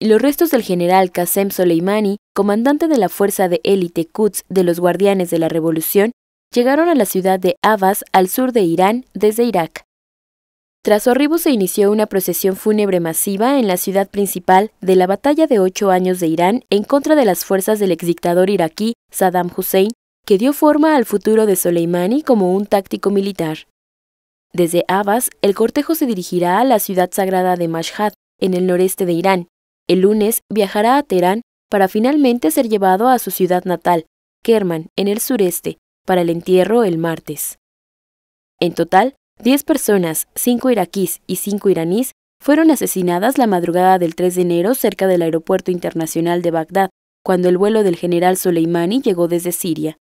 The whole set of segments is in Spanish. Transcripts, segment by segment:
los restos del general Qasem Soleimani, comandante de la fuerza de élite Quds de los Guardianes de la Revolución, llegaron a la ciudad de Abbas, al sur de Irán, desde Irak. Tras su arribo se inició una procesión fúnebre masiva en la ciudad principal de la batalla de ocho años de Irán en contra de las fuerzas del exdictador iraquí Saddam Hussein, que dio forma al futuro de Soleimani como un táctico militar. Desde Abbas, el cortejo se dirigirá a la ciudad sagrada de Mashhad, en el noreste de Irán, el lunes viajará a Teherán para finalmente ser llevado a su ciudad natal, Kerman, en el sureste, para el entierro el martes. En total, 10 personas, 5 iraquíes y 5 iraníes, fueron asesinadas la madrugada del 3 de enero cerca del aeropuerto internacional de Bagdad, cuando el vuelo del general Soleimani llegó desde Siria.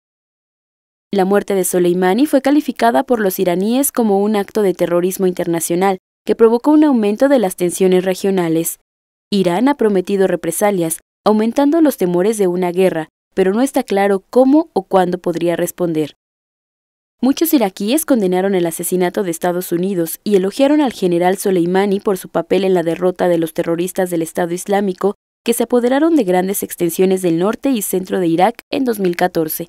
La muerte de Soleimani fue calificada por los iraníes como un acto de terrorismo internacional que provocó un aumento de las tensiones regionales. Irán ha prometido represalias, aumentando los temores de una guerra, pero no está claro cómo o cuándo podría responder. Muchos iraquíes condenaron el asesinato de Estados Unidos y elogiaron al general Soleimani por su papel en la derrota de los terroristas del Estado Islámico que se apoderaron de grandes extensiones del norte y centro de Irak en 2014.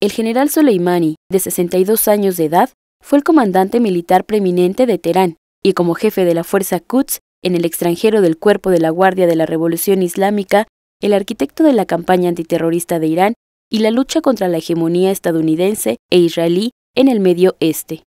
El general Soleimani, de 62 años de edad, fue el comandante militar preeminente de Teherán y como jefe de la Fuerza Quds en el extranjero del cuerpo de la Guardia de la Revolución Islámica, el arquitecto de la campaña antiterrorista de Irán y la lucha contra la hegemonía estadounidense e israelí en el Medio Este.